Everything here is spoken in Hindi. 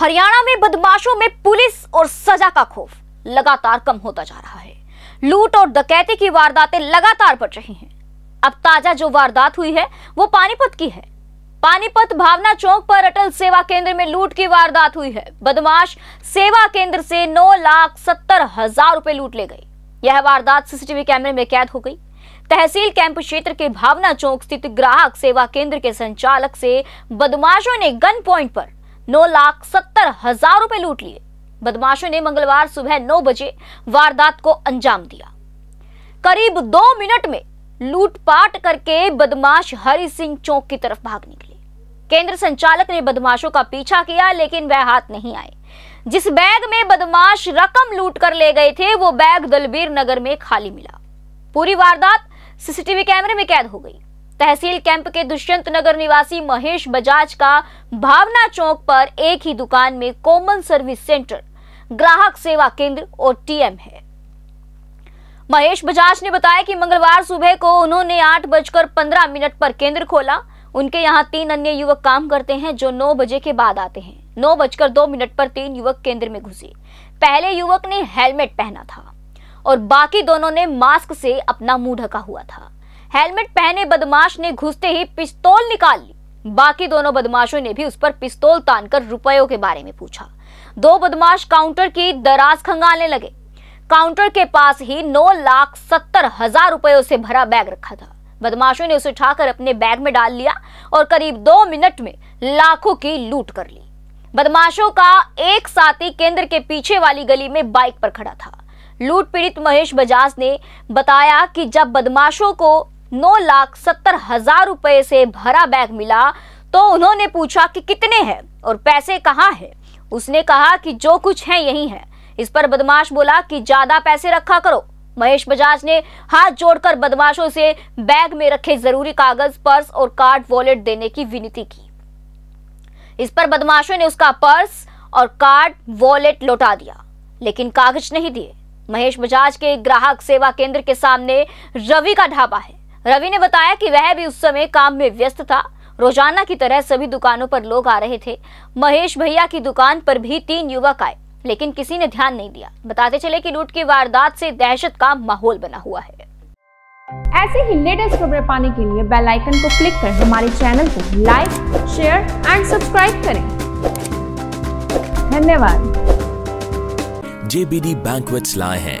हरियाणा में बदमाशों में पुलिस और सजा का खौफ लगातार कम होता जा रहा है लूट और डकैती की वारदातें लगातार बढ़ रही हैं अब ताजा जो वारदात हुई है वो पानीपत की है पानीपत भावना चौक पर अटल सेवा केंद्र में लूट की वारदात हुई है बदमाश सेवा केंद्र से नौ लाख सत्तर हजार रुपए लूट ले गई यह वारदात सीसीटीवी कैमरे में कैद हो गई तहसील कैंप क्षेत्र के भावना चौक स्थित ग्राहक सेवा केंद्र के संचालक से बदमाशों ने गन पॉइंट पर नौ लाख सत्तर हजार रुपए लूट लिए बदमाशों ने मंगलवार सुबह नौ बजे वारदात को अंजाम दिया करीब दो मिनट में लूटपाट करके बदमाश हरि सिंह चौक की तरफ भाग निकले केंद्र संचालक ने बदमाशों का पीछा किया लेकिन वह हाथ नहीं आए जिस बैग में बदमाश रकम लूट कर ले गए थे वो बैग दलबीर नगर में खाली मिला पूरी वारदात सीसीटीवी कैमरे में कैद हो गई तहसील कैंप के दुष्यंत नगर निवासी महेश बजाज का भावना चौक पर एक ही दुकान में कॉमन सर्विस सेंटर ग्राहक सेवा केंद्र और टीएम है महेश बजाज ने बताया कि मंगलवार सुबह को उन्होंने आठ बजकर पंद्रह मिनट पर केंद्र खोला उनके यहाँ तीन अन्य युवक काम करते हैं जो नौ बजे के बाद आते हैं नौ बजकर दो मिनट पर तीन युवक केंद्र में घुसे पहले युवक ने हेलमेट पहना था और बाकी दोनों ने मास्क से अपना मुंह ढका हुआ था हेलमेट पहने बदमाश ने घुसते ही पिस्तौल निकाल ली बाकी दोनों बदमाशों ने भी उस पर पिस्तौल तानकर रुपयों के बारे में पूछा दो बदमाश काउंटर की दराज खंगालने लगे काउंटर के पास ही नौ लाख सत्तर हजार रुपयों से भरा बैग रखा था बदमाशों ने उसे उठाकर अपने बैग में डाल लिया और करीब दो मिनट में लाखों की लूट कर ली बदमाशों का एक साथी केंद्र के पीछे वाली गली में बाइक पर खड़ा था लूट पीड़ित महेश बजाज ने बताया कि जब बदमाशों को नौ लाख सत्तर हजार रुपए से भरा बैग मिला तो उन्होंने पूछा कि कितने हैं और पैसे कहाँ हैं उसने कहा कि जो कुछ है यही है इस पर बदमाश बोला कि ज्यादा पैसे रखा करो महेश बजाज ने हाथ जोड़कर बदमाशों से बैग में रखे जरूरी कागज पर्स और कार्ड वॉलेट देने की विनती की इस पर बदमाशों ने उसका पर्स और कार्ड वॉलेट लौटा दिया लेकिन कागज नहीं दिए महेश बजाज के ग्राहक सेवा केंद्र के सामने रवि का ढाबा है रवि ने बताया कि वह भी उस समय काम में व्यस्त था रोजाना की तरह सभी दुकानों पर लोग आ रहे थे महेश भैया की दुकान पर भी तीन युवक आए लेकिन किसी ने ध्यान नहीं दिया बताते चले कि लूट की वारदात से दहशत का माहौल बना हुआ है ऐसे ही लेटेस्ट खबरें पाने के लिए बेल आइकन को क्लिक कर हमारे चैनल को लाइक शेयर एंड सब्सक्राइब करें धन्यवाद जेबीडी बैंक लाए हैं